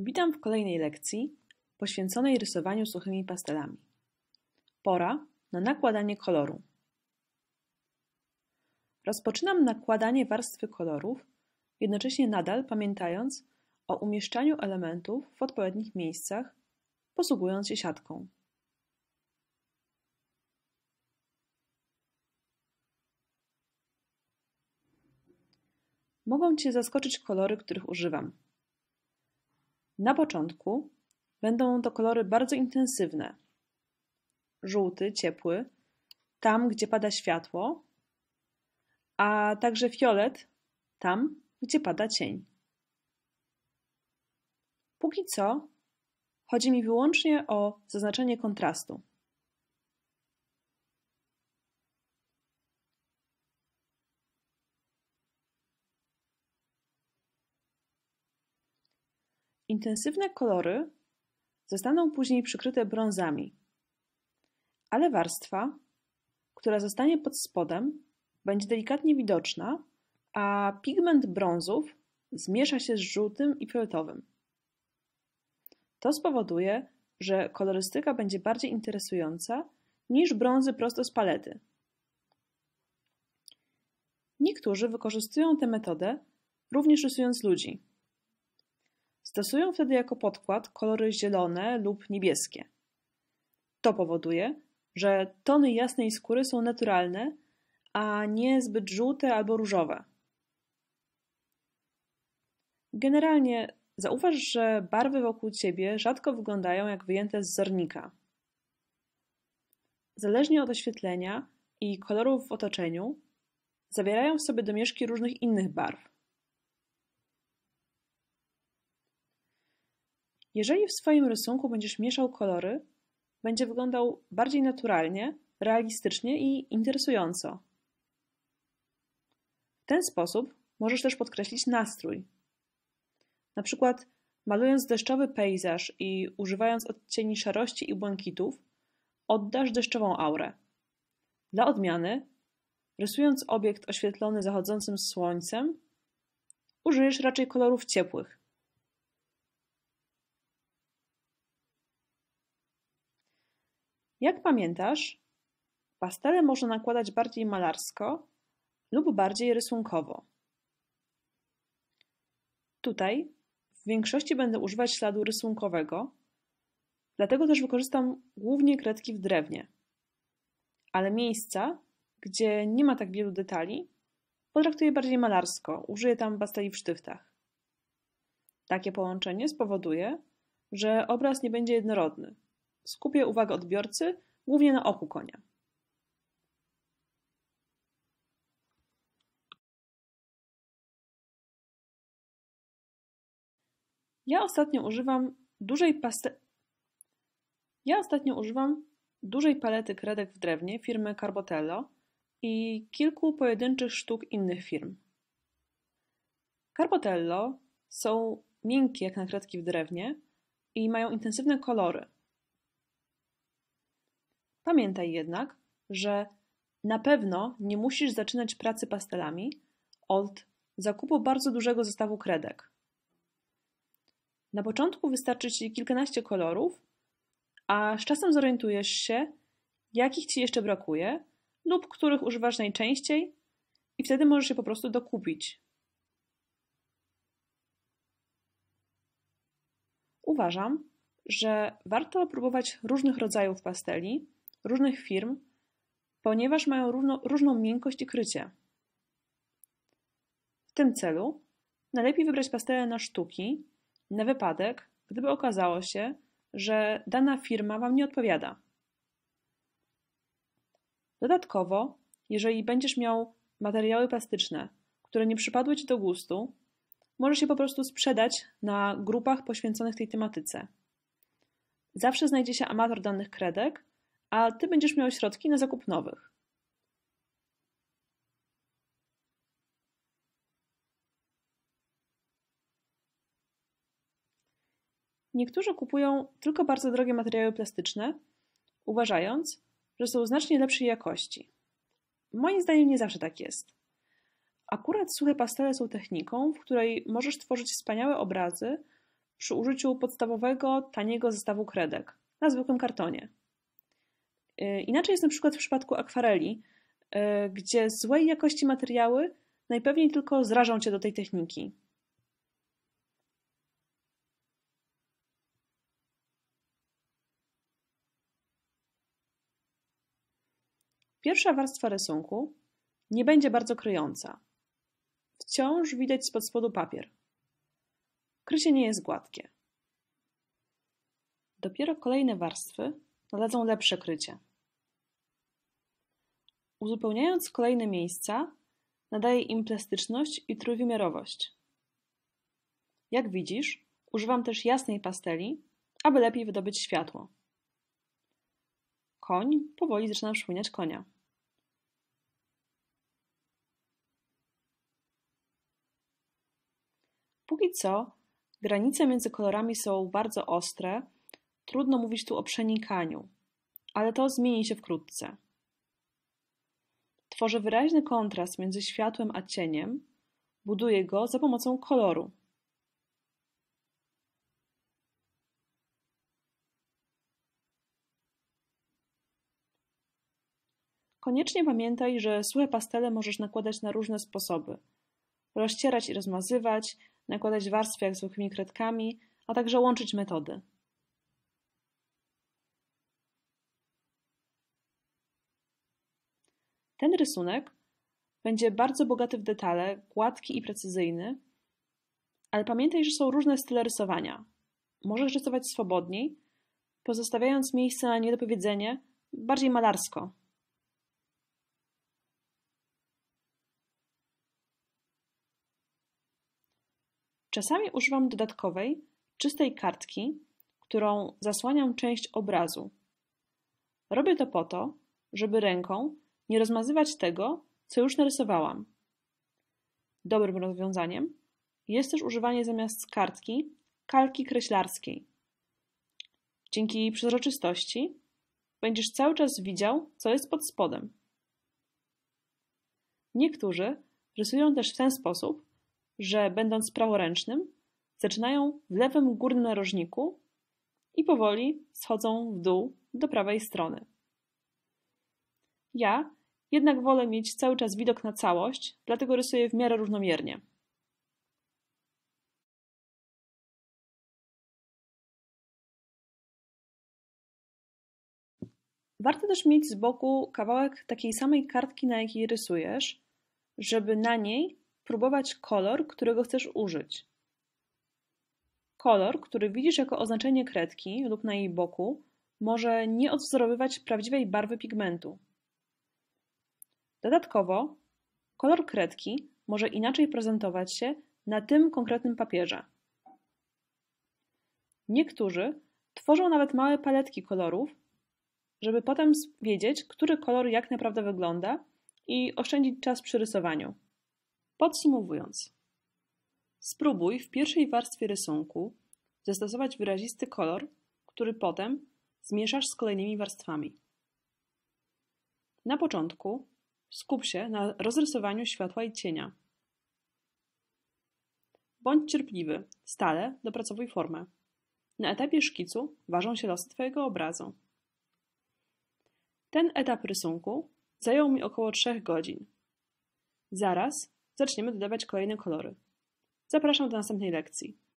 Witam w kolejnej lekcji poświęconej rysowaniu suchymi pastelami. Pora na nakładanie koloru. Rozpoczynam nakładanie warstwy kolorów, jednocześnie nadal pamiętając o umieszczaniu elementów w odpowiednich miejscach, posługując się siatką. Mogą Cię zaskoczyć kolory, których używam. Na początku będą to kolory bardzo intensywne. Żółty, ciepły, tam gdzie pada światło, a także fiolet, tam gdzie pada cień. Póki co chodzi mi wyłącznie o zaznaczenie kontrastu. Intensywne kolory zostaną później przykryte brązami, ale warstwa, która zostanie pod spodem, będzie delikatnie widoczna, a pigment brązów zmiesza się z żółtym i fioletowym. To spowoduje, że kolorystyka będzie bardziej interesująca niż brązy prosto z palety. Niektórzy wykorzystują tę metodę również rysując ludzi. Stosują wtedy jako podkład kolory zielone lub niebieskie. To powoduje, że tony jasnej skóry są naturalne, a nie zbyt żółte albo różowe. Generalnie zauważ, że barwy wokół ciebie rzadko wyglądają jak wyjęte z zornika. Zależnie od oświetlenia i kolorów w otoczeniu, zawierają w sobie domieszki różnych innych barw. Jeżeli w swoim rysunku będziesz mieszał kolory, będzie wyglądał bardziej naturalnie, realistycznie i interesująco. W ten sposób możesz też podkreślić nastrój. Na przykład, malując deszczowy pejzaż i używając odcieni szarości i błękitów, oddasz deszczową aurę. Dla odmiany, rysując obiekt oświetlony zachodzącym słońcem, użyjesz raczej kolorów ciepłych Jak pamiętasz, pastele można nakładać bardziej malarsko lub bardziej rysunkowo. Tutaj w większości będę używać śladu rysunkowego, dlatego też wykorzystam głównie kredki w drewnie. Ale miejsca, gdzie nie ma tak wielu detali, potraktuję bardziej malarsko, użyję tam pasteli w sztyftach. Takie połączenie spowoduje, że obraz nie będzie jednorodny, Skupię uwagę odbiorcy głównie na oku konia. Ja ostatnio używam dużej Ja ostatnio używam dużej palety kredek w drewnie firmy Carbotello i kilku pojedynczych sztuk innych firm. Carbotello są miękkie jak na kredki w drewnie i mają intensywne kolory – Pamiętaj jednak, że na pewno nie musisz zaczynać pracy pastelami od zakupu bardzo dużego zestawu kredek. Na początku wystarczy Ci kilkanaście kolorów, a z czasem zorientujesz się, jakich Ci jeszcze brakuje lub których używasz najczęściej i wtedy możesz je po prostu dokupić. Uważam, że warto próbować różnych rodzajów pasteli, różnych firm, ponieważ mają równo, różną miękkość i krycie. W tym celu najlepiej wybrać pastele na sztuki, na wypadek, gdyby okazało się, że dana firma Wam nie odpowiada. Dodatkowo, jeżeli będziesz miał materiały plastyczne, które nie przypadły Ci do gustu, możesz je po prostu sprzedać na grupach poświęconych tej tematyce. Zawsze znajdzie się amator danych kredek, a ty będziesz miał środki na zakup nowych. Niektórzy kupują tylko bardzo drogie materiały plastyczne, uważając, że są znacznie lepszej jakości. Moim zdaniem nie zawsze tak jest. Akurat suche pastele są techniką, w której możesz tworzyć wspaniałe obrazy przy użyciu podstawowego, taniego zestawu kredek na zwykłym kartonie. Y, inaczej jest na przykład w przypadku akwareli, y, gdzie złej jakości materiały najpewniej tylko zrażą cię do tej techniki. Pierwsza warstwa rysunku nie będzie bardzo kryjąca. Wciąż widać spod spodu papier. Krycie nie jest gładkie. Dopiero kolejne warstwy nadadzą lepsze krycie uzupełniając kolejne miejsca, nadaje im plastyczność i trójwymiarowość. Jak widzisz, używam też jasnej pasteli, aby lepiej wydobyć światło. Koń powoli zaczyna przypominać konia. Póki co granice między kolorami są bardzo ostre, trudno mówić tu o przenikaniu, ale to zmieni się wkrótce. Tworzę wyraźny kontrast między światłem a cieniem, buduję go za pomocą koloru. Koniecznie pamiętaj, że suche pastele możesz nakładać na różne sposoby. Rozcierać i rozmazywać, nakładać warstwy jak zwykłymi kredkami, a także łączyć metody. Ten rysunek będzie bardzo bogaty w detale, gładki i precyzyjny, ale pamiętaj, że są różne style rysowania. Możesz rysować swobodniej, pozostawiając miejsce na niedopowiedzenie, bardziej malarsko. Czasami używam dodatkowej, czystej kartki, którą zasłaniam część obrazu. Robię to po to, żeby ręką nie rozmazywać tego, co już narysowałam. Dobrym rozwiązaniem jest też używanie zamiast kartki kalki kreślarskiej. Dzięki jej przezroczystości będziesz cały czas widział, co jest pod spodem. Niektórzy rysują też w ten sposób, że będąc praworęcznym, zaczynają w lewym górnym narożniku i powoli schodzą w dół do prawej strony. Ja jednak wolę mieć cały czas widok na całość, dlatego rysuję w miarę równomiernie. Warto też mieć z boku kawałek takiej samej kartki, na jakiej rysujesz, żeby na niej próbować kolor, którego chcesz użyć. Kolor, który widzisz jako oznaczenie kredki lub na jej boku, może nie odwzorowywać prawdziwej barwy pigmentu. Dodatkowo, kolor kredki może inaczej prezentować się na tym konkretnym papierze. Niektórzy tworzą nawet małe paletki kolorów, żeby potem wiedzieć, który kolor jak naprawdę wygląda i oszczędzić czas przy rysowaniu. Podsumowując, spróbuj w pierwszej warstwie rysunku zastosować wyrazisty kolor, który potem zmieszasz z kolejnymi warstwami. Na początku Skup się na rozrysowaniu światła i cienia. Bądź cierpliwy, stale dopracowuj formę. Na etapie szkicu ważą się losy Twojego obrazu. Ten etap rysunku zajął mi około 3 godzin. Zaraz zaczniemy dodawać kolejne kolory. Zapraszam do następnej lekcji.